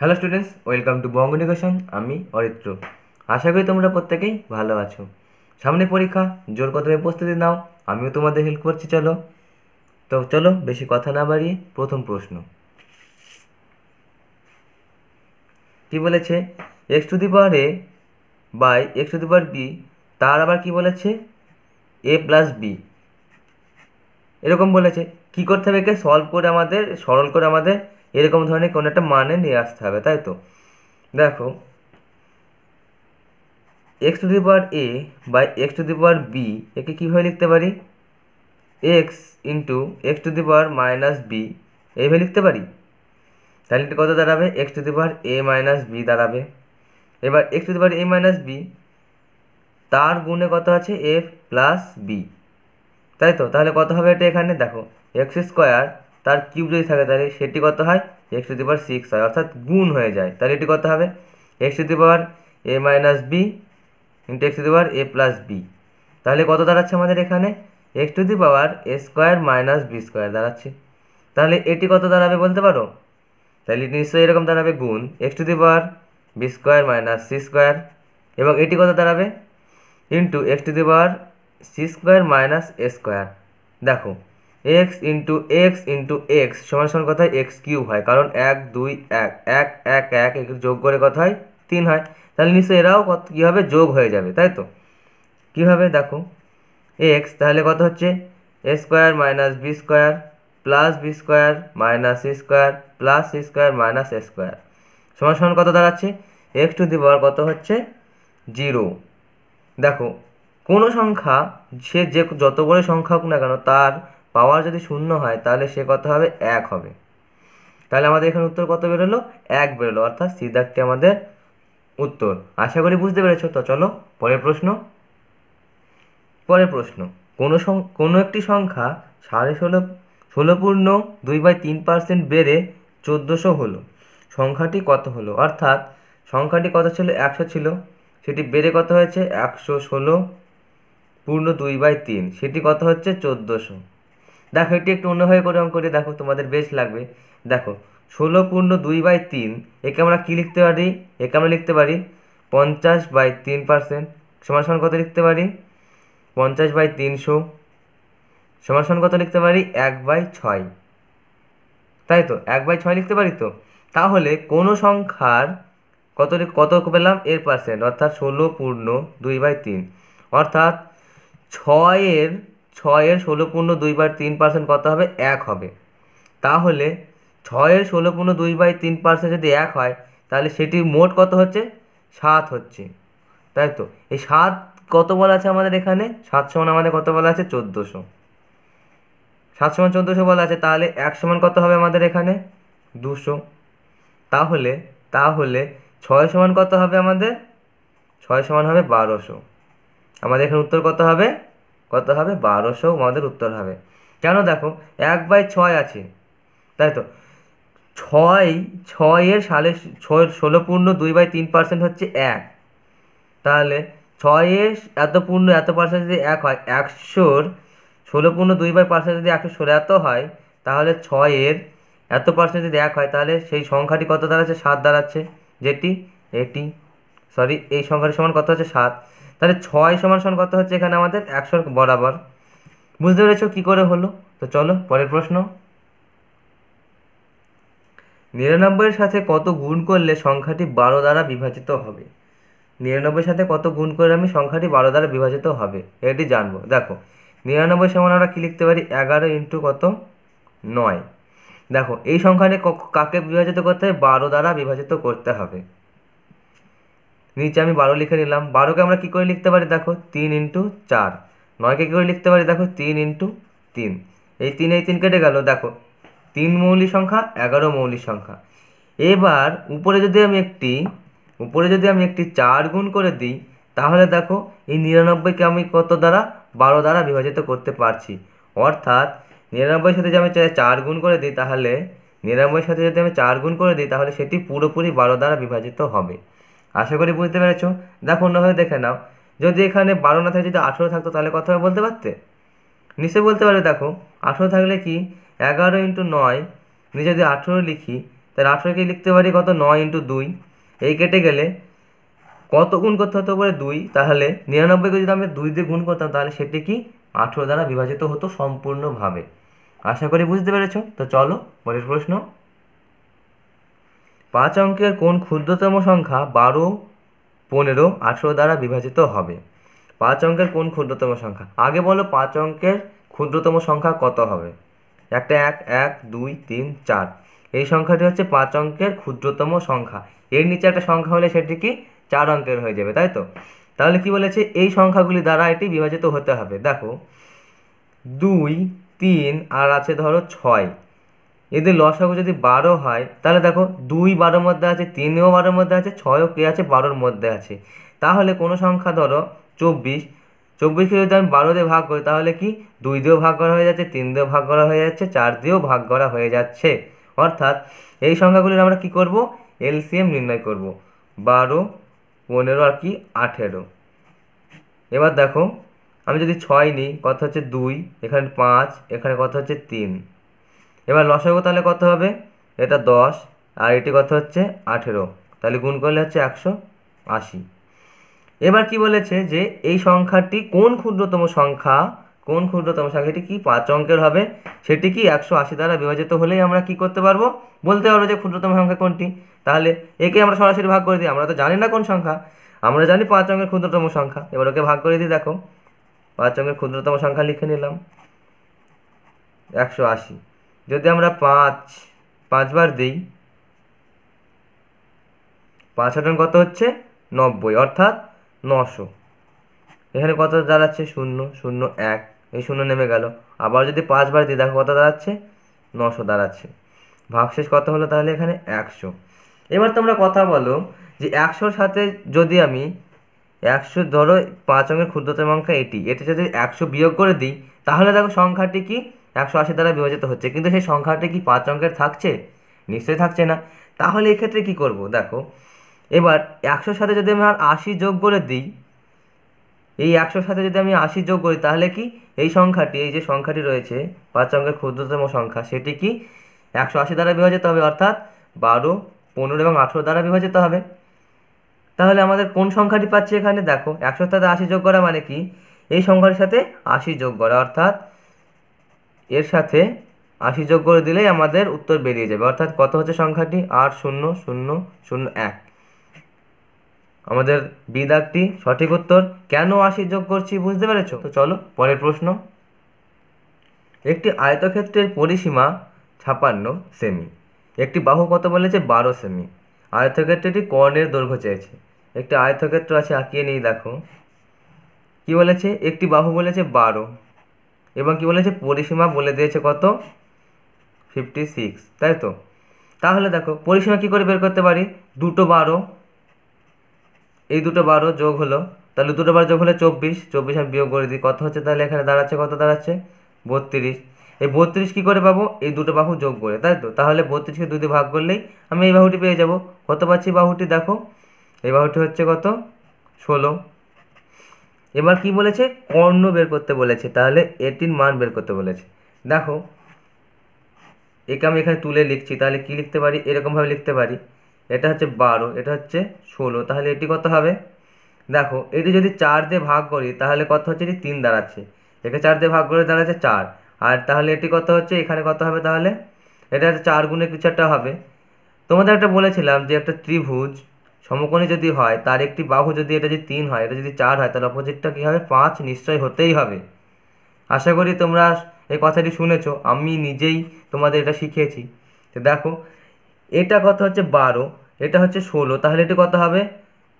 hello students welcome to বঙ্গ নিকেশন আমি অরিত্র আশা করি তোমরা প্রত্যেকেই ভালো আছো সামনে পরীক্ষা জোর কত প্রস্তুতি নাও আমিও তোমাদের হেল্প করছি চলো তো চলো বেশি কথা না বাড়িয়ে প্রথম প্রশ্ন কি বলেছে x to the power a by x to the power b তার আবার কি বলেছে এ প্লাস বি এরকম বলেছে কি করতে হবে একে সলভ করে আমাদের সরল করে আমাদের এরকম ধরনের কোনো একটা মানে নিয়ে আসতে হবে তাই তো দেখো x to the power a by x to the power b একে কীভাবে লিখতে পারি x into x to the power minus b এইভাবে লিখতে পারি তাহলে এটা কত দাঁড়াবে x to the power a minus b দাঁড়াবে এবার x to the power a minus b তার গুণে কত আছে এ প্লাস বি তাই তো তাহলে কত হবে এটা এখানে দেখো এক্স স্কোয়ার তার কিউব যদি থাকে তাহলে সেটি কত হয় x to the power six হয় অর্থাৎ গুণ হয়ে যায় তাহলে এটি কত হবে x to the power a minus b into x to power a plus b তাহলে কত দাঁড়াচ্ছে আমাদের এখানে x to the power a square minus b square দাঁড়াচ্ছে তাহলে এটি কত দাঁড়াবে বলতে পারো তাহলে নিশ্চয়ই এরকম দাঁড়াবে গুণ x to the power b square minus c square এবং এটি কত দাঁড়াবে into x to the power c square minus a square দেখো x into x into x সমান সমান কথায় এক্স কিউব হয় কারণ এক দুই এক এক এক এক যোগ করে কথায় তিন হয় তাহলে নিশ্চয়ই এরাও কত কীভাবে যোগ হয়ে যাবে তাই তো কীভাবে দেখো এক্স তাহলে কত হচ্ছে a square minus b square plus b square minus c square plus c square minus a square সমান সমান কত দাঁড়াচ্ছে এক্স টু দি পাওয়ার কত হচ্ছে জিরো দেখো কোনো সংখ্যা সে যে যত বড় সংখ্যা হোক না কেন তার পাওয়ার যদি শূন্য হয় তাহলে সে কত হবে এক হবে তাহলে আমাদের এখানে উত্তর কত বেরোলো এক বেরোলো অর্থাৎ সিদ্ধার্থটি আমাদের উত্তর আশা করি বুঝতে পেরেছ তো চলো পরের প্রশ্ন পরের প্রশ্ন কোনো কোনো একটি সংখ্যা সাড়ে ষোলো ষোলো পূর্ণ দুই বাই তিন পার্সেন্ট বেড়ে চোদ্দোশো হলো সংখ্যাটি কত হলো অর্থাৎ সংখ্যাটি কত ছিল একশো ছিল সেটি বেড়ে কত হয়েছে একশো ষোলো পূর্ণ দুই বাই তিন সেটি কত হচ্ছে চোদ্দোশো দেখো এটি একটু অন্যভাবে গ্রহণ করে দেখো তোমাদের বেশ লাগবে দেখো ষোলো পূর্ণ দুই বাই তিন একে আমরা কী লিখতে পারি একে আমরা লিখতে পারি পঞ্চাশ বাই তিন পার্সেন্ট সমান সমান কত লিখতে পারি পঞ্চাশ বাই তিনশো সমান সমান কত লিখতে পারি এক বাই ছয় তাই তো এক বাই ছয় লিখতে পারি তো তাহলে কোনো সংখ্যার কত কত পেলাম এর পার্সেন্ট অর্থাৎ ষোলো পূর্ণ দুই বাই তিন অর্থাৎ ছয়ের ছয়ের ষোলো পূর্ণ দুই বাই তিন পার্সেন্ট কত হবে এক হবে তাহলে ছয়ের ষোলো পূর্ণ দুই বাই তিন পার্সেন্ট যদি এক হয় তাহলে সেটির মোট কত হচ্ছে সাত হচ্ছে তাই তো এই সাত কত বলা আছে আমাদের এখানে সাত সমান আমাদের কত বলা আছে চোদ্দোশো সাত সমান চোদ্দোশো বলা আছে তাহলে এক সমান কত হবে আমাদের এখানে দুশো তাহলে তাহলে ছয় সমান কত হবে আমাদের ছয় সমান হবে বারোশো আমাদের এখানে উত্তর কত হবে কত হবে বারোশো আমাদের উত্তর হবে কেন দেখো এক বাই ছয় আছে তাই তো ছয় ছয়ের সালে ছয় ষোলো পূর্ণ দুই বাই তিন পার্সেন্ট হচ্ছে এক তাহলে এর এত পূর্ণ এত পার্সেন্ট যদি এক হয় একশোর ষোলো পূর্ণ দুই বাই পার্সেন্ট যদি একশো ষোলো এত হয় তাহলে ছয়ের এত পার্সেন্ট যদি এক হয় তাহলে সেই সংখ্যাটি কত দাঁড়াচ্ছে সাত দাঁড়াচ্ছে যেটি এটি সরি এই সংখ্যাটি সমান কত হচ্ছে সাত তাহলে ছয় সমান সমান কত হচ্ছে এখানে আমাদের একশোর বরাবর বুঝতে পেরেছ কী করে হলো তো চলো পরের প্রশ্ন নিরানব্বইয়ের সাথে কত গুণ করলে সংখ্যাটি বারো দ্বারা বিভাজিত হবে নিরানব্বইয়ের সাথে কত গুণ করে আমি সংখ্যাটি বারো দ্বারা বিভাজিত হবে এটি জানবো দেখো নিরানব্বই সমান আমরা কী লিখতে পারি এগারো ইন্টু কত নয় দেখো এই সংখ্যাটি কাকে বিভাজিত করতে হবে বারো দ্বারা বিভাজিত করতে হবে নিচে আমি বারো লিখে নিলাম বারোকে আমরা কী করে লিখতে পারি দেখো তিন ইন্টু চার নয়কে কী করে লিখতে পারি দেখো তিন ইন্টু তিন এই তিন এই তিন কেটে গেল দেখো তিন মৌলিক সংখ্যা এগারো মৌলিক সংখ্যা এবার উপরে যদি আমি একটি উপরে যদি আমি একটি চার গুণ করে দিই তাহলে দেখো এই নিরানব্বইকে আমি কত দ্বারা বারো দ্বারা বিভাজিত করতে পারছি অর্থাৎ নিরানব্বইয়ের সাথে যদি আমি চার গুণ করে দিই তাহলে নিরানব্বইয়ের সাথে যদি আমি চার গুণ করে দিই তাহলে সেটি পুরোপুরি বারো দ্বারা বিভাজিত হবে আশা করি বুঝতে পেরেছ দেখো অন্যভাবে দেখে নাও যদি এখানে বারো না থাকে যদি আঠেরো থাকতো তাহলে কত হবে বলতে পারতে নিশ্চয়ই বলতে পারবে দেখো আঠেরো থাকলে কি এগারো ইন্টু নয় আমি যদি আঠেরো লিখি তাহলে আঠেরোকে লিখতে পারি কত নয় ইন্টু দুই এই কেটে গেলে কত গুণ করতে হতো বলে দুই তাহলে নিরানব্বইকে যদি আমি দুই দিয়ে গুণ করতাম তাহলে সেটি কি আঠেরো দ্বারা বিভাজিত হতো সম্পূর্ণভাবে আশা করি বুঝতে পেরেছ তো চলো পরের প্রশ্ন পাঁচ অঙ্কের কোন ক্ষুদ্রতম সংখ্যা বারো পনেরো আঠেরো দ্বারা বিভাজিত হবে পাঁচ অঙ্কের কোন ক্ষুদ্রতম সংখ্যা আগে বলো পাঁচ অঙ্কের ক্ষুদ্রতম সংখ্যা কত হবে একটা এক এক দুই তিন চার এই সংখ্যাটি হচ্ছে পাঁচ অঙ্কের ক্ষুদ্রতম সংখ্যা এর নিচে একটা সংখ্যা হলে সেটি কি চার অঙ্কের হয়ে যাবে তাই তো তাহলে কি বলেছে এই সংখ্যাগুলি দ্বারা এটি বিভাজিত হতে হবে দেখো দুই তিন আর আছে ধরো ছয় এদের লসাগু যদি বারো হয় তাহলে দেখো দুই বারোর মধ্যে আছে তিনেও বারোর মধ্যে আছে ছয়ও কে আছে বারোর মধ্যে আছে তাহলে কোনো সংখ্যা ধরো চব্বিশ চব্বিশকে যদি আমি বারো দিয়ে ভাগ করি তাহলে কি দুই দিয়েও ভাগ করা হয়ে যাচ্ছে তিন দিয়েও ভাগ করা হয়ে যাচ্ছে চার দিয়েও ভাগ করা হয়ে যাচ্ছে অর্থাৎ এই সংখ্যাগুলির আমরা কি করব এলসিএম নির্ণয় করব বারো পনেরো আর কি আঠেরো এবার দেখো আমি যদি ছয় নিই কথা হচ্ছে দুই এখানে পাঁচ এখানে কথা হচ্ছে তিন এবার লসাগু তাহলে কত হবে এটা দশ আর এটি কত হচ্ছে আঠেরো তাহলে গুণ করলে হচ্ছে একশো আশি এবার কি বলেছে যে এই সংখ্যাটি কোন ক্ষুদ্রতম সংখ্যা কোন ক্ষুদ্রতম সংখ্যাটি কি পাঁচ অঙ্কের হবে সেটি কি একশো আশি দ্বারা বিভাজিত হলেই আমরা কি করতে পারবো বলতে পারবো যে ক্ষুদ্রতম সংখ্যা কোনটি তাহলে একে আমরা সরাসরি ভাগ করে দিই আমরা তো জানি না কোন সংখ্যা আমরা জানি পাঁচ অঙ্কের ক্ষুদ্রতম সংখ্যা এবার ওকে ভাগ করে দিই দেখো পাঁচ অঙ্কের ক্ষুদ্রতম সংখ্যা লিখে নিলাম একশো আশি যদি আমরা পাঁচ পাঁচবার দিই পাঁচ হাজার কত হচ্ছে নব্বই অর্থাৎ নশো এখানে কত দাঁড়াচ্ছে শূন্য শূন্য এক এই শূন্য নেমে গেল আবার যদি পাঁচবার দিই দেখো কত দাঁড়াচ্ছে নশো দাঁড়াচ্ছে ভাগশেষ কত হলো তাহলে এখানে একশো এবার তোমরা কথা বলো যে একশোর সাথে যদি আমি একশো ধরো পাঁচ অঙ্কের ক্ষুদ্রতম সংখ্যা এটি এটা যদি একশো বিয়োগ করে দিই তাহলে দেখো সংখ্যাটি কি একশো আশি দ্বারা বিভাজিত হচ্ছে কিন্তু সেই সংখ্যাটি কি পাঁচ অঙ্কের থাকছে নিশ্চয়ই থাকছে না তাহলে এক্ষেত্রে কি করব দেখো এবার একশোর সাথে যদি আমি আর আশি যোগ করে দিই এই একশোর সাথে যদি আমি আশি যোগ করি তাহলে কি এই সংখ্যাটি এই যে সংখ্যাটি রয়েছে পাঁচ অঙ্কের ক্ষুদ্রতম সংখ্যা সেটি কি একশো আশি দ্বারা বিভাজিত হবে অর্থাৎ বারো পনেরো এবং আঠেরো দ্বারা বিভাজিত হবে তাহলে আমাদের কোন সংখ্যাটি পাচ্ছি এখানে দেখো একশোর সাথে আশি যোগ করা মানে কি এই সংখ্যার সাথে আশি যোগ করা অর্থাৎ এর সাথে আশি যোগ করে দিলেই আমাদের উত্তর বেরিয়ে যাবে অর্থাৎ কত হচ্ছে সংখ্যাটি আট শূন্য শূন্য শূন্য এক আমাদের বিদাগটি সঠিক উত্তর কেন আশি যোগ করছি বুঝতে পেরেছ তো চলো পরের প্রশ্ন একটি আয়তক্ষেত্রের পরিসীমা ছাপান্ন সেমি একটি বাহু কত বলেছে বারো সেমি আয়তক্ষেত্রটি কর্ণের দৈর্ঘ্য চেয়েছে একটি আয়তক্ষেত্র আছে আঁকিয়ে নিয়ে দেখো কি বলেছে একটি বাহু বলেছে বারো এবং কি বলেছে পরিসীমা বলে দিয়েছে কত ফিফটি সিক্স তাই তো তাহলে দেখো পরিসীমা কী করে বের করতে পারি দুটো বারো এই দুটো বারো যোগ হলো তাহলে দুটো বারো যোগ হলে চব্বিশ চব্বিশ আমি বিয়োগ করে দিই কত হচ্ছে তাহলে এখানে দাঁড়াচ্ছে কত দাঁড়াচ্ছে বত্রিশ এই বত্রিশ কী করে পাবো এই দুটো বাহু যোগ করে তাই তো তাহলে বত্রিশকে দুটি ভাগ করলেই আমি এই বাহুটি পেয়ে যাব কত পাচ্ছি বাহুটি দেখো এই বাহুটি হচ্ছে কত ষোলো এবার কি বলেছে কর্ণ বের করতে বলেছে তাহলে এটির মান বের করতে বলেছে দেখো একে আমি এখানে তুলে লিখছি তাহলে কি লিখতে পারি এরকমভাবে লিখতে পারি এটা হচ্ছে বারো এটা হচ্ছে ষোলো তাহলে এটি কত হবে দেখো এটি যদি চার দিয়ে ভাগ করি তাহলে কত হচ্ছে এটি তিন দাঁড়াচ্ছে একে চার দিয়ে ভাগ করে দাঁড়াচ্ছে চার আর তাহলে এটি কত হচ্ছে এখানে কত হবে তাহলে এটা চার গুণে কিছু একটা হবে তোমাদের একটা বলেছিলাম যে একটা ত্রিভুজ সমকোণী যদি হয় তার একটি বাহু যদি এটা যদি তিন হয় এটা যদি চার হয় তাহলে অপোজিটটা কী হবে পাঁচ নিশ্চয় হতেই হবে আশা করি তোমরা এই কথাটি শুনেছ আমি নিজেই তোমাদের এটা শিখিয়েছি তো দেখো এটা কত হচ্ছে বারো এটা হচ্ছে ষোলো তাহলে এটি কত হবে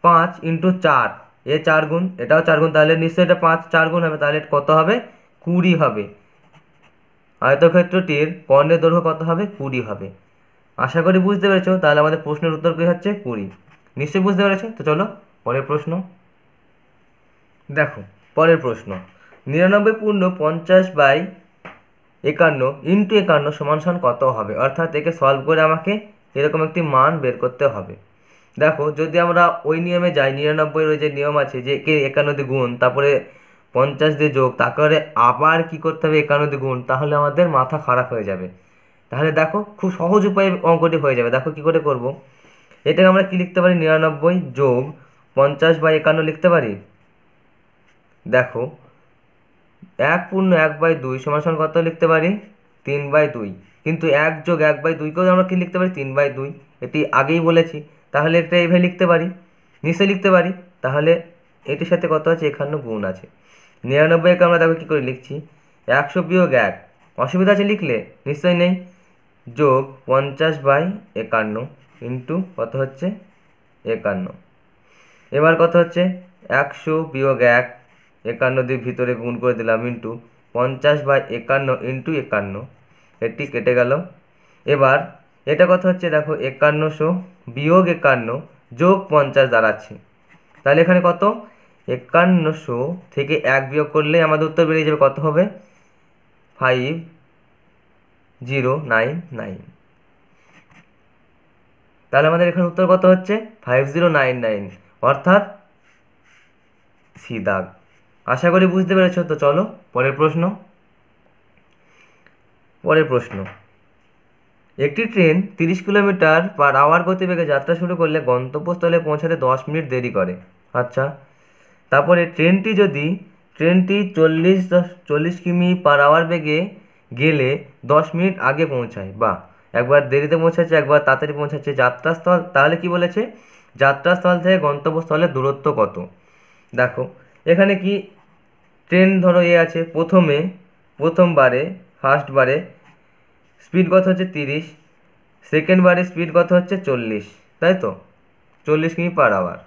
পাঁচ ইন্টু চার এ চার গুণ এটাও চার গুণ তাহলে নিশ্চয়ই এটা পাঁচ চার গুণ হবে তাহলে কত হবে কুড়ি হবে আয়তক্ষেত্রটির কর্ণের দৈর্ঘ্য কত হবে কুড়ি হবে আশা করি বুঝতে পেরেছো তাহলে আমাদের প্রশ্নের উত্তর কী হচ্ছে কুড়ি নিশ্চয়ই বুঝতে পেরেছো তো চলো পরের প্রশ্ন দেখো পরের প্রশ্ন নিরানব্বই পূর্ণ পঞ্চাশ বাই একান্ন ইন্টু একান্ন সমান সমান কত হবে অর্থাৎ একে সলভ করে আমাকে এরকম একটি মান বের করতে হবে দেখো যদি আমরা ওই নিয়মে যাই নিরানব্বইয়ের ওই যে নিয়ম আছে যে কে একান্ন দিয়ে গুণ তারপরে পঞ্চাশ দিয়ে যোগ তারপরে আবার কি করতে হবে একান্ন দিয়ে গুণ তাহলে আমাদের মাথা খারাপ হয়ে যাবে তাহলে দেখো খুব সহজ উপায়ে অঙ্কটি হয়ে যাবে দেখো কি করে করবো এটাকে আমরা কি লিখতে পারি নিরানব্বই যোগ পঞ্চাশ বাই একান্ন লিখতে পারি দেখো এক পূর্ণ এক বাই দুই সমান কত লিখতে পারি তিন বাই দুই কিন্তু এক যোগ এক বাই দুইকেও আমরা কি লিখতে পারি তিন বাই দুই এটি আগেই বলেছি তাহলে এটা এইভাবে লিখতে পারি নিচে লিখতে পারি তাহলে এটির সাথে কত আছে একান্ন গুণ আছে নিরানব্বই একে আমরা দেখো কী করে লিখছি একশো বিয়োগ এক অসুবিধা আছে লিখলে নিশ্চয়ই নেই যোগ পঞ্চাশ বাই একান্ন ইন্টু কত হচ্ছে একান্ন এবার কত হচ্ছে একশো বিয়োগ এক একান্ন দিয়ে ভিতরে গুণ করে দিলাম ইন্টু পঞ্চাশ বাই একান্ন ইন্টু একান্ন এটি কেটে গেল এবার এটা কথা হচ্ছে দেখো একান্নশো বিয়োগ একান্ন যোগ পঞ্চাশ দাঁড়াচ্ছে তাহলে এখানে কত একান্নশো থেকে এক বিয়োগ করলে আমাদের উত্তর বেরিয়ে যাবে কত হবে ফাইভ জিরো নাইন নাইন তাহলে আমাদের এখানে উত্তর কত হচ্ছে ফাইভ জিরো নাইন নাইন অর্থাৎ সি দাগ আশা করি বুঝতে পেরেছ তো চলো পরের প্রশ্ন পরের প্রশ্ন একটি ট্রেন তিরিশ কিলোমিটার পার আওয়ার গতিবেগে যাত্রা শুরু করলে গন্তব্যস্থলে পৌঁছাতে দশ মিনিট দেরি করে আচ্ছা তারপরে ট্রেনটি যদি ট্রেনটি চল্লিশ চল্লিশ কিমি পার আওয়ার বেগে গেলে দশ মিনিট আগে পৌঁছায় বা একবার দেরিতে পৌঁছাচ্ছে একবার তাড়াতাড়ি পৌঁছাচ্ছে যাত্রাস্থল তাহলে কি বলেছে যাত্রাস্থল থেকে গন্তব্যস্থলের দূরত্ব কত দেখো এখানে কি ট্রেন ধরো এ আছে প্রথমে প্রথমবারে ফার্স্টবারে স্পিড কত হচ্ছে তিরিশ সেকেন্ডবারে স্পিড কত হচ্ছে চল্লিশ তাই তো চল্লিশ কিমি পার আওয়ার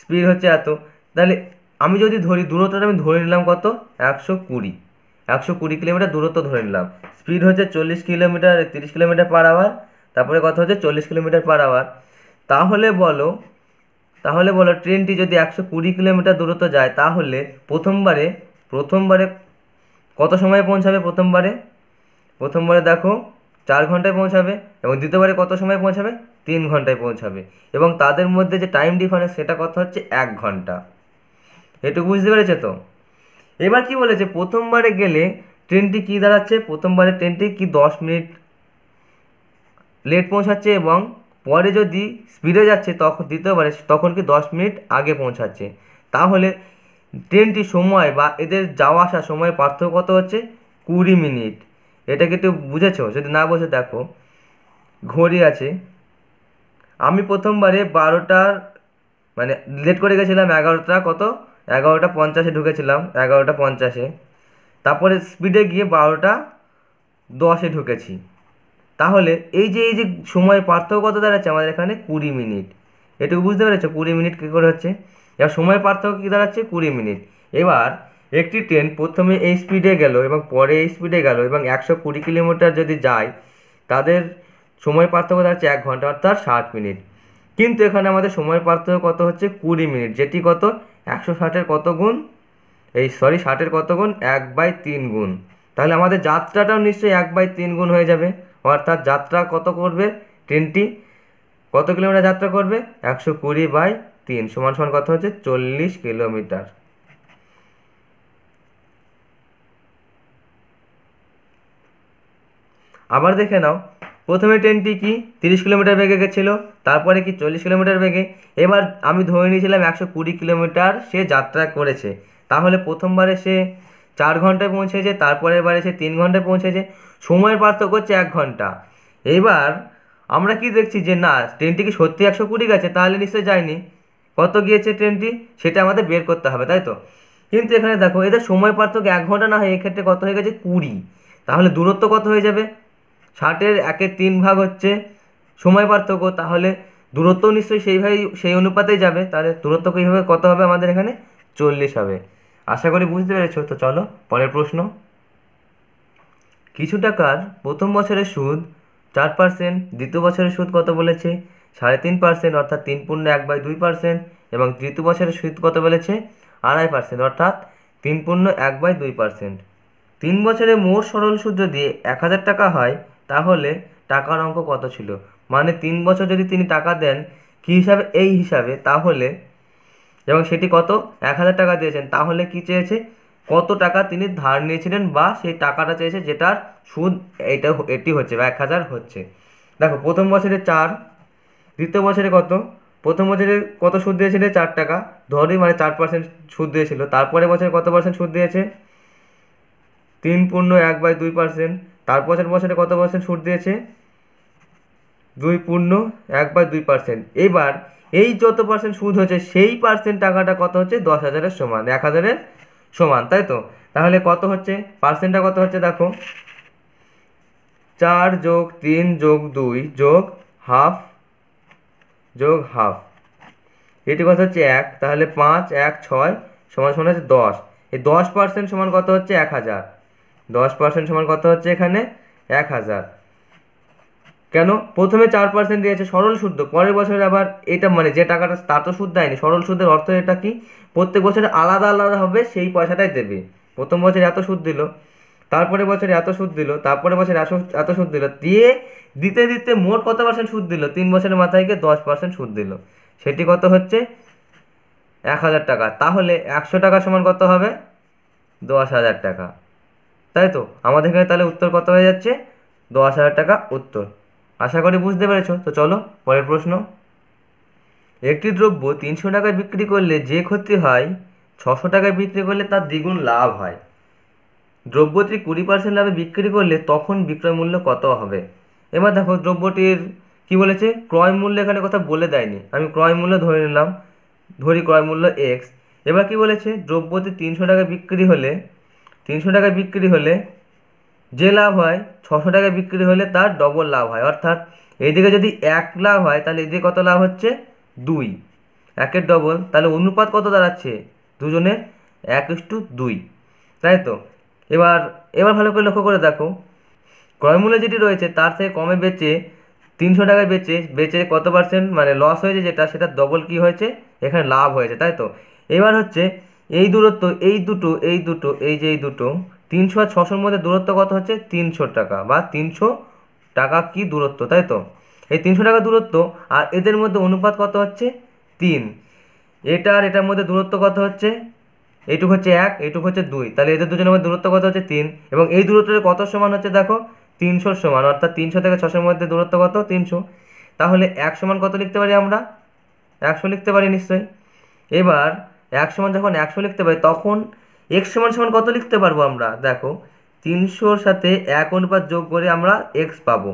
স্পিড হচ্ছে এত তাহলে আমি যদি ধরি দূরত্বটা আমি ধরে নিলাম কত একশো কুড়ি একশো কুড়ি কিলোমিটার দূরত্ব ধরে নিলাম স্পিড হচ্ছে চল্লিশ কিলোমিটার তিরিশ কিলোমিটার পার আওয়ার তারপরে কথা হচ্ছে চল্লিশ কিলোমিটার পার আওয়ার তাহলে বলো তাহলে বলো ট্রেনটি যদি একশো কুড়ি কিলোমিটার দূরত্ব যায় তাহলে প্রথমবারে প্রথমবারে কত সময়ে পৌঁছাবে প্রথমবারে প্রথমবারে দেখো চার ঘন্টায় পৌঁছাবে এবং দ্বিতীয়বারে কত সময় পৌঁছাবে তিন ঘন্টায় পৌঁছাবে এবং তাদের মধ্যে যে টাইম ডিফারেন্স সেটা কথা হচ্ছে এক ঘন্টা এটুকু বুঝতে পেরেছে তো এবার কি বলেছে প্রথমবারে গেলে ট্রেনটি কি দাঁড়াচ্ছে প্রথমবারে ট্রেনটি কি দশ মিনিট লেট পৌঁছাচ্ছে এবং পরে যদি স্পিডে যাচ্ছে তখন দ্বিতীয়বারে তখন কি দশ মিনিট আগে পৌঁছাচ্ছে তাহলে ট্রেনটি সময় বা এদের যাওয়া আসার সময় পার্থক্য কত হচ্ছে কুড়ি মিনিট এটা কি একটু বুঝেছো যদি না বসে দেখো ঘড়ি আছে আমি প্রথমবারে বারোটার মানে লেট করে গেছিলাম এগারোটা কত এগারোটা পঞ্চাশে ঢুকেছিলাম এগারোটা পঞ্চাশে তারপরে স্পিডে গিয়ে বারোটা দশে ঢুকেছি তাহলে এই যে এই যে সময় পার্থক্য কত দাঁড়াচ্ছে আমাদের এখানে কুড়ি মিনিট এটুকু বুঝতে পেরেছো কুড়ি মিনিট কী করে হচ্ছে এবার সময় পার্থক্য কী দাঁড়াচ্ছে কুড়ি মিনিট এবার একটি ট্রেন প্রথমে এই স্পিডে গেল এবং পরে এই স্পিডে গেল এবং একশো কুড়ি কিলোমিটার যদি যায় তাদের সময় পার্থক্য দাঁড়াচ্ছে এক ঘন্টা অর্থাৎ ষাট মিনিট কিন্তু এখানে আমাদের সময় পার্থক্য কত হচ্ছে কুড়ি মিনিট যেটি কত একশো ষাটের কত গুণ এই সরি ষাটের কত গুণ এক বাই তিন গুণ তাহলে আমাদের যাত্রাটাও নিশ্চয়ই এক বাই তিন গুণ হয়ে যাবে অর্থাৎ যাত্রা কত করবে ট্রেনটি কত কিলোমিটার যাত্রা করবে একশো কুড়ি বাই তিন সমান সমান কথা হচ্ছে চল্লিশ কিলোমিটার আবার দেখে নাও প্রথমে ট্রেনটি কি তিরিশ কিলোমিটার বেগে গেছিলো তারপরে কি চল্লিশ কিলোমিটার বেগে এবার আমি ধরে নিয়েছিলাম একশো কুড়ি কিলোমিটার সে যাত্রা করেছে তাহলে প্রথমবারে সে চার ঘন্টায় পৌঁছেছে তারপরের বারে সে তিন ঘন্টায় পৌঁছেছে সময়ের পার্থক্য হচ্ছে এক ঘন্টা এবার আমরা কি দেখছি যে না ট্রেনটি কি সত্যি একশো কুড়ি গেছে তাহলে নিশ্চয়ই যায়নি কত গিয়েছে ট্রেনটি সেটা আমাদের বের করতে হবে তাই তো কিন্তু এখানে দেখো এদের সময় পার্থক্য এক ঘন্টা না হয় এক্ষেত্রে কত হয়ে গেছে কুড়ি তাহলে দূরত্ব কত হয়ে যাবে ষাটের একের তিন ভাগ হচ্ছে সময় পার্থক্য তাহলে দূরত্ব নিশ্চয়ই সেইভাবেই সেই অনুপাতেই যাবে তাহলে দূরত্ব কীভাবে কত হবে আমাদের এখানে চল্লিশ হবে আশা করি বুঝতে পেরেছ তো চলো পরের প্রশ্ন কিছু টাকার প্রথম বছরের সুদ চার পার্সেন্ট দ্বিতীয় বছরের সুদ কত বলেছে সাড়ে তিন পার্সেন্ট অর্থাৎ তিন পূর্ণ এক বাই দুই পার্সেন্ট এবং তৃতীয় বছরের সুদ কত বলেছে আড়াই পার্সেন্ট অর্থাৎ তিন পূর্ণ এক বাই দুই পার্সেন্ট তিন বছরে মোট সরল সুদ যদি এক হাজার টাকা হয় তাহলে টাকার অঙ্ক কত ছিল মানে তিন বছর যদি তিনি টাকা দেন কী হিসাবে এই হিসাবে তাহলে এবং সেটি কত এক হাজার টাকা দিয়েছেন তাহলে কি চেয়েছে কত টাকা তিনি ধার নিয়েছিলেন বা সেই টাকাটা চেয়েছে যেটার সুদ এটা এটি হচ্ছে বা এক হাজার হচ্ছে দেখো প্রথম বছরে চার দ্বিতীয় বছরে কত প্রথম বছরে কত সুদ দিয়েছিলে চার টাকা ধরি মানে চার পার্সেন্ট সুদ দিয়েছিল তারপরে বছরে কত পার্সেন্ট সুদ দিয়েছে তিন পূর্ণ এক বাই দুই পার্সেন্ট তার বছর বছরে কত পার্সেন্ট সুদ দিয়েছে দুই পূর্ণ এক বাই দুই পার্সেন্ট এবার এই যত পার্সেন্ট সুদ হচ্ছে সেই পার্সেন্ট টাকাটা কত হচ্ছে দশ হাজারের সমান এক হাজারের সমান তাই তো তাহলে কত হচ্ছে পার্সেন্টটা কত হচ্ছে দেখো চার যোগ তিন যোগ দুই যোগ হাফ যোগ হাফ এটি কথা হচ্ছে এক তাহলে পাঁচ এক ছয় সমান সমান হচ্ছে দশ এই দশ পার্সেন্ট সমান কত হচ্ছে এক হাজার দশ পার্সেন্ট সমান কত হচ্ছে এখানে এক হাজার কেন প্রথমে চার পার্সেন্ট দিয়েছে সরল সুদ পরের বছরে আবার এটা মানে যে টাকাটা তা তো সুদ দেয়নি সরল সুদের অর্থ এটা কি প্রত্যেক বছরে আলাদা আলাদা হবে সেই পয়সাটাই দেবে প্রথম বছরে এত সুদ দিল তারপরে বছরে এত সুদ দিল তারপরে বছরে এত সুদ দিল দিয়ে দিতে দিতে মোট কত পার্সেন্ট সুদ দিল তিন বছরের মাথায় গিয়ে দশ পার্সেন্ট সুদ দিল সেটি কত হচ্ছে এক হাজার টাকা তাহলে একশো টাকা সমান কত হবে দশ হাজার টাকা তাই তো আমাদের এখানে তাহলে উত্তর কত হয়ে যাচ্ছে দশ হাজার টাকা উত্তর আশা করি বুঝতে পেরেছ তো চলো পরের প্রশ্ন একটি দ্রব্য তিনশো টাকায় বিক্রি করলে যে ক্ষতি হয় ছশো টাকায় বিক্রি করলে তার দ্বিগুণ লাভ হয় দ্রব্যটি কুড়ি পার্সেন্ট লাভে বিক্রি করলে তখন বিক্রয় মূল্য কত হবে এবার দেখো দ্রব্যটির কি বলেছে ক্রয় মূল্য এখানে কথা বলে দেয়নি আমি ক্রয় মূল্য ধরে নিলাম ধরি ক্রয় মূল্য এক্স এবার কি বলেছে দ্রব্যটি তিনশো টাকায় বিক্রি হলে তিনশো টাকায় বিক্রি হলে যে লাভ হয় ছশো টাকায় বিক্রি হলে তার ডবল লাভ হয় অর্থাৎ এদিকে যদি এক লাভ হয় তাহলে এদিকে কত লাভ হচ্ছে দুই একের ডবল তাহলে অনুপাত কত দাঁড়াচ্ছে দুজনের এক ইস্টু দুই তাই তো এবার এবার ভালো করে লক্ষ্য করে দেখো ক্রয়মূল্য যেটি রয়েছে তার থেকে কমে বেচে তিনশো টাকায় বেচে বেচে কত পার্সেন্ট মানে লস হয়েছে যেটা সেটা ডবল কি হয়েছে এখানে লাভ হয়েছে তাই তো এবার হচ্ছে এই দূরত্ব এই দুটো এই দুটো এই যে এই দুটো তিনশো আর ছশোর মধ্যে দূরত্ব কত হচ্ছে তিনশো টাকা বা তিনশো টাকা কি দূরত্ব তাই তো এই তিনশো টাকা দূরত্ব আর এদের মধ্যে অনুপাত কত হচ্ছে তিন এটা আর এটার মধ্যে দূরত্ব কত হচ্ছে এইটুকু হচ্ছে এক এইটুকু হচ্ছে দুই তাহলে এদের দুজনের মধ্যে দূরত্ব কত হচ্ছে তিন এবং এই দূরত্বের কত সমান হচ্ছে দেখো তিনশোর সমান অর্থাৎ তিনশো থেকে ছশোর মধ্যে দূরত্ব কত তিনশো তাহলে এক সমান কত লিখতে পারি আমরা একশো লিখতে পারি নিশ্চয়ই এবার এক সমান যখন একশো লিখতে পারি তখন এক্স সমান সমান কত লিখতে পারবো আমরা দেখো তিনশোর সাথে এক অনুপাত যোগ করে আমরা এক্স পাবো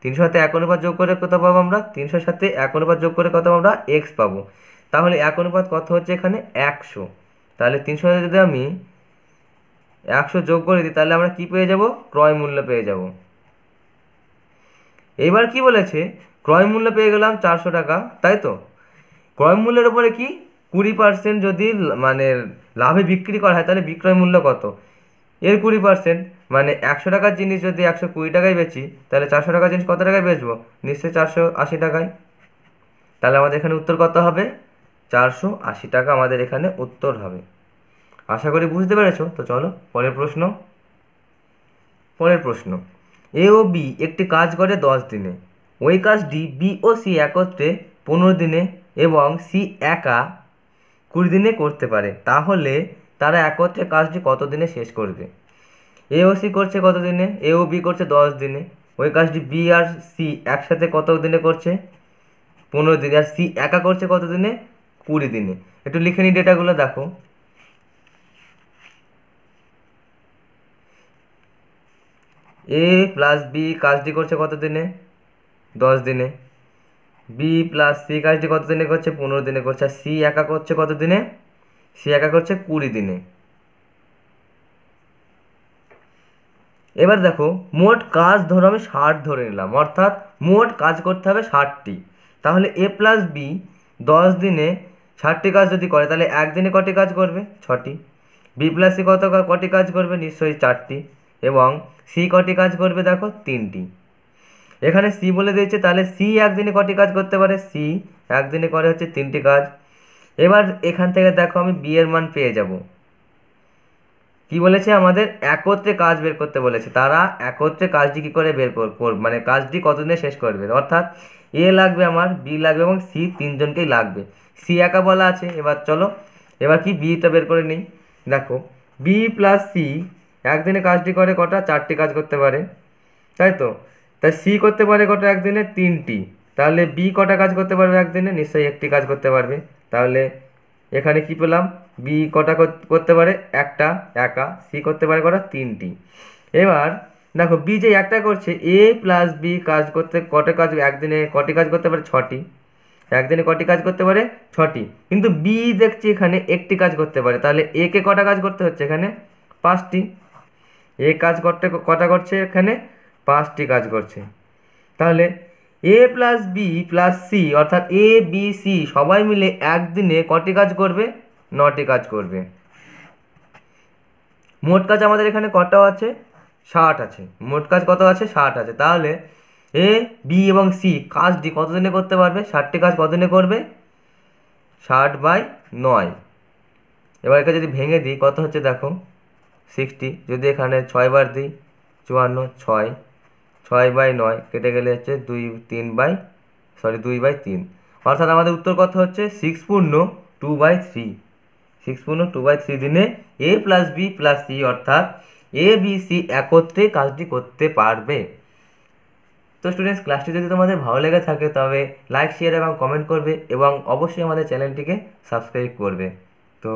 তিনশোর সাথে এক অনুপাত যোগ করে কত পাবো আমরা তিনশোর সাথে এক অনুপাত যোগ করে কত আমরা এক্স পাবো তাহলে এক অনুপাত কত হচ্ছে এখানে একশো তাহলে তিনশো সাথে যদি আমি একশো যোগ করে দিই তাহলে আমরা কি পেয়ে যাব ক্রয় মূল্য পেয়ে যাব এবার কি বলেছে ক্রয় মূল্য পেয়ে গেলাম চারশো টাকা তাই তো ক্রয় মূল্যের উপরে কি কুড়ি পার্সেন্ট যদি মানে লাভে বিক্রি করা হয় তাহলে বিক্রয় মূল্য কত এর কুড়ি পার্সেন্ট মানে একশো টাকার জিনিস যদি একশো কুড়ি টাকায় বেচি তাহলে চারশো টাকার জিনিস কত টাকায় বেচবো নিশ্চয়ই চারশো আশি টাকায় তাহলে আমাদের এখানে উত্তর কত হবে চারশো আশি টাকা আমাদের এখানে উত্তর হবে আশা করি বুঝতে পেরেছ তো চলো পরের প্রশ্ন পরের প্রশ্ন এ ও বি একটি কাজ করে দশ দিনে ওই কাজটি বি ও সি একত্রে পনেরো দিনে এবং সি একা কুড়ি দিনে করতে পারে তাহলে তারা একত্রে কাজটি কত দিনে শেষ করবে এ ও সি করছে কত দিনে এ ও বি করছে দশ দিনে ওই কাজটি বি আর সি একসাথে কত দিনে করছে পনেরো দিনে আর সি একা করছে কত দিনে কুড়ি দিনে একটু লিখে নিই ডেটাগুলো দেখো এ প্লাস বি কাজটি করছে কত দিনে দশ দিনে বি প্লাস সি কাজটি কত দিনে করছে পনেরো দিনে করছে আর সি একা করছে কত দিনে সি একা করছে কুড়ি দিনে এবার দেখো মোট কাজ ধরো আমি ষাট ধরে নিলাম অর্থাৎ মোট কাজ করতে হবে ষাটটি তাহলে এ প্লাস বি দশ দিনে ষাটটি কাজ যদি করে তাহলে একদিনে কটি কাজ করবে ছটি বি প্লাস সি কত কটি কাজ করবে নিশ্চয়ই চারটি এবং সি কটি কাজ করবে দেখো তিনটি এখানে সি বলে দিয়েছে তাহলে সি একদিনে কটি কাজ করতে পারে সি একদিনে করে হচ্ছে তিনটি কাজ এবার এখান থেকে দেখো আমি বি এর মান পেয়ে যাব কি বলেছে আমাদের একত্রে কাজ বের করতে বলেছে তারা একত্রে কাজটি কী করে বের কর মানে কাজটি কতদিনে শেষ করবে অর্থাৎ এ লাগবে আমার বি লাগবে এবং সি তিনজনকেই লাগবে সি একা বলা আছে এবার চলো এবার কি বিটা বের করে নিই দেখো বি প্লাস সি একদিনে কাজটি করে কটা চারটি কাজ করতে পারে তাই তো তাই সি করতে পারে কটা একদিনে তিনটি তাহলে বি কটা কাজ করতে পারবে একদিনে নিশ্চয়ই একটি কাজ করতে পারবে তাহলে এখানে কি পেলাম বি কটা করতে পারে একটা একা সি করতে পারে কটা তিনটি এবার দেখো বি যে একটা করছে এ প্লাস বি কাজ করতে কটা কাজ একদিনে কটি কাজ করতে পারে ছটি একদিনে কটি কাজ করতে পারে ছটি কিন্তু বি দেখছি এখানে একটি কাজ করতে পারে তাহলে এ কে কটা কাজ করতে হচ্ছে এখানে পাঁচটি এ কাজ করতে কটা করছে এখানে পাঁচটি কাজ করছে তাহলে a plus b plus c অর্থাৎ এ বি সি সবাই মিলে একদিনে কটি কাজ করবে নটি কাজ করবে মোট কাজ আমাদের এখানে কটা আছে ষাট আছে মোট কাজ কত আছে ষাট আছে তাহলে এ বি এবং সি কাজটি কতদিনে করতে পারবে ষাটটি কাজ কতদিনে করবে ষাট বাই নয় এবার একে যদি ভেঙে দিই কত হচ্ছে দেখো সিক্সটি যদি এখানে ছয় বার দিই চুয়ান্ন ছয় ছয় বাই নয় কেটে গেলে হচ্ছে দুই তিন বাই সরি দুই বাই তিন অর্থাৎ আমাদের উত্তর কত হচ্ছে সিক্স পূর্ণ টু বাই থ্রি সিক্স পূর্ণ টু বাই থ্রি দিনে a plus b plus c অর্থাৎ এ বি সি একত্রে কাজটি করতে পারবে তো স্টুডেন্টস ক্লাসটি যদি তোমাদের ভালো লেগে থাকে তবে লাইক শেয়ার এবং কমেন্ট করবে এবং অবশ্যই আমাদের চ্যানেলটিকে সাবস্ক্রাইব করবে তো